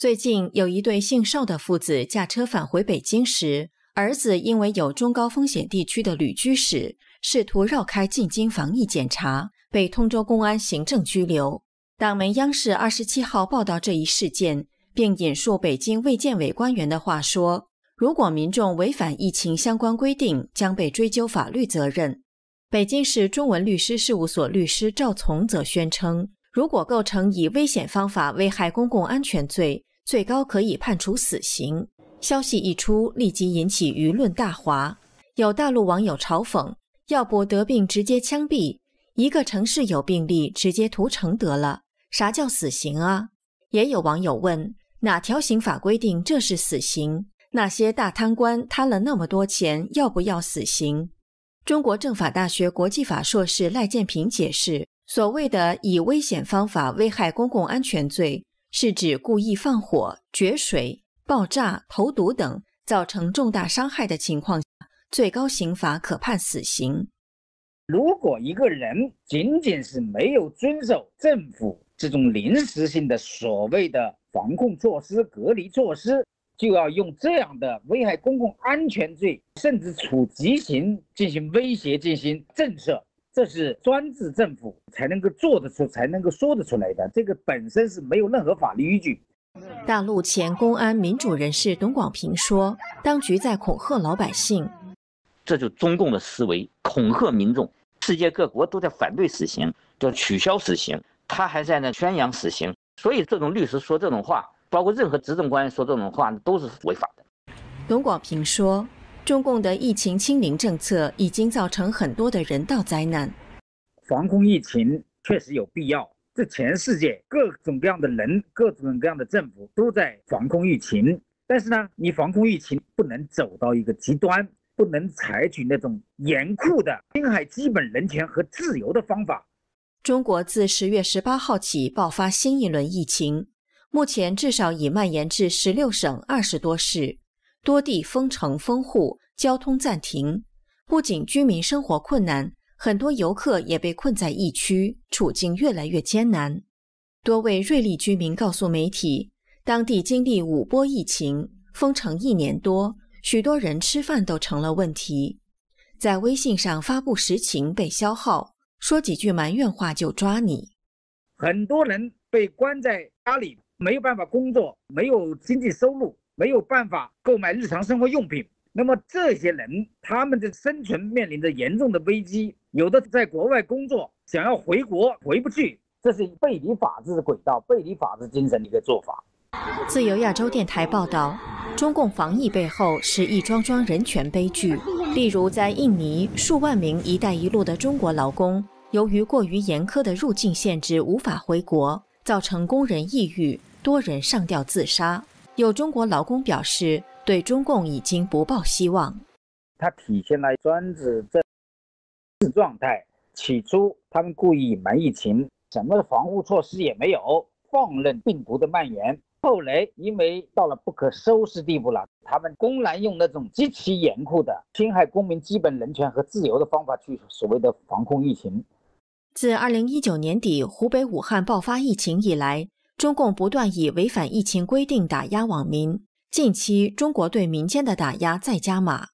最近有一对姓邵的父子驾车返回北京时，儿子因为有中高风险地区的旅居史，试图绕开进京防疫检查，被通州公安行政拘留。党媒央视二十七号报道这一事件，并引述北京卫健委官员的话说：“如果民众违反疫情相关规定，将被追究法律责任。”北京市中文律师事务所律师赵从则宣称：“如果构成以危险方法危害公共安全罪。”最高可以判处死刑。消息一出，立即引起舆论大哗。有大陆网友嘲讽：“要不得病直接枪毙，一个城市有病例直接屠城得了？啥叫死刑啊？”也有网友问：“哪条刑法规定这是死刑？那些大贪官贪了那么多钱，要不要死刑？”中国政法大学国际法硕士赖建平解释：“所谓的以危险方法危害公共安全罪。”是指故意放火、决水、爆炸、投毒等造成重大伤害的情况，最高刑罚可判死刑。如果一个人仅仅是没有遵守政府这种临时性的所谓的防控措施、隔离措施，就要用这样的危害公共安全罪，甚至处极刑进行威胁、进行震慑。这是专制政府才能够做得出、才能够说得出来的，这个本身是没有任何法律依据。大陆前公安民主人士董广平说：“当局在恐吓老百姓，这就中共的思维，恐吓民众。世界各国都在反对死刑，叫取消死刑，他还在那宣扬死刑。所以，这种律师说这种话，包括任何执政官员说这种话，都是违法的。”董广平说。中共的疫情清零政策已经造成很多的人道灾难。防控疫情确实有必要，这全世界各种各样的人、各种各样的政府都在防控疫情。但是呢，你防控疫情不能走到一个极端，不能采取那种严酷的侵害基本人权和自由的方法。中国自十月十八号起爆发新一轮疫情，目前至少已蔓延至十六省二十多市。多地封城封户，交通暂停，不仅居民生活困难，很多游客也被困在疫区，处境越来越艰难。多位瑞丽居民告诉媒体，当地经历五波疫情，封城一年多，许多人吃饭都成了问题。在微信上发布实情被消耗，说几句埋怨话就抓你。很多人被关在家里，没有办法工作，没有经济收入。没有办法购买日常生活用品，那么这些人他们的生存面临着严重的危机。有的在国外工作，想要回国回不去，这是背离法治轨道、背离法治精神的一个做法。自由亚洲电台报道，中共防疫背后是一桩桩人权悲剧。例如，在印尼，数万名“一带一路”的中国劳工，由于过于严苛的入境限制无法回国，造成工人抑郁，多人上吊自杀。有中国劳工表示，对中共已经不抱希望。它体现了专制政治状态，起初他们故意隐瞒疫情，什么防护措施也没有，放任病毒的蔓延。后来因为到了不可收拾地步了，他们公然用那种极其严酷的侵害公民基本人权和自由的方法去所谓的防控疫情。自二零一九年底湖北武汉爆发疫情以来。中共不断以违反疫情规定打压网民。近期，中国对民间的打压再加码。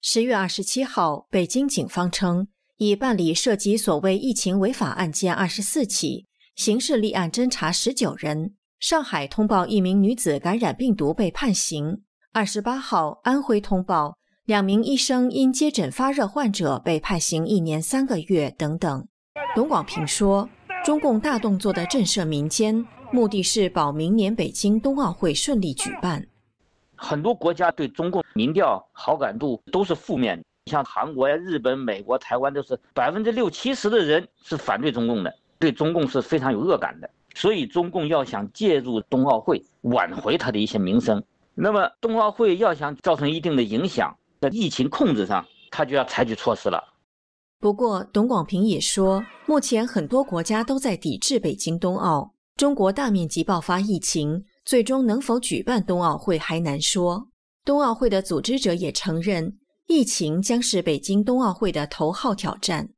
十月二十七号，北京警方称已办理涉及所谓疫情违法案件二十四起，刑事立案侦查十九人。上海通报一名女子感染病毒被判刑。二十八号，安徽通报两名医生因接诊发热患者被判刑一年三个月。等等。董广平说，中共大动作的震慑民间。目的是保明年北京冬奥会顺利举办。很多国家对中共民调好感度都是负面，的，像韩国、呀、日本、美国、台湾都是百分之六七十的人是反对中共的，对中共是非常有恶感的。所以中共要想借助冬奥会挽回他的一些名声，那么冬奥会要想造成一定的影响，在疫情控制上，他就要采取措施了。不过，董广平也说，目前很多国家都在抵制北京冬奥。中国大面积爆发疫情，最终能否举办冬奥会还难说。冬奥会的组织者也承认，疫情将是北京冬奥会的头号挑战。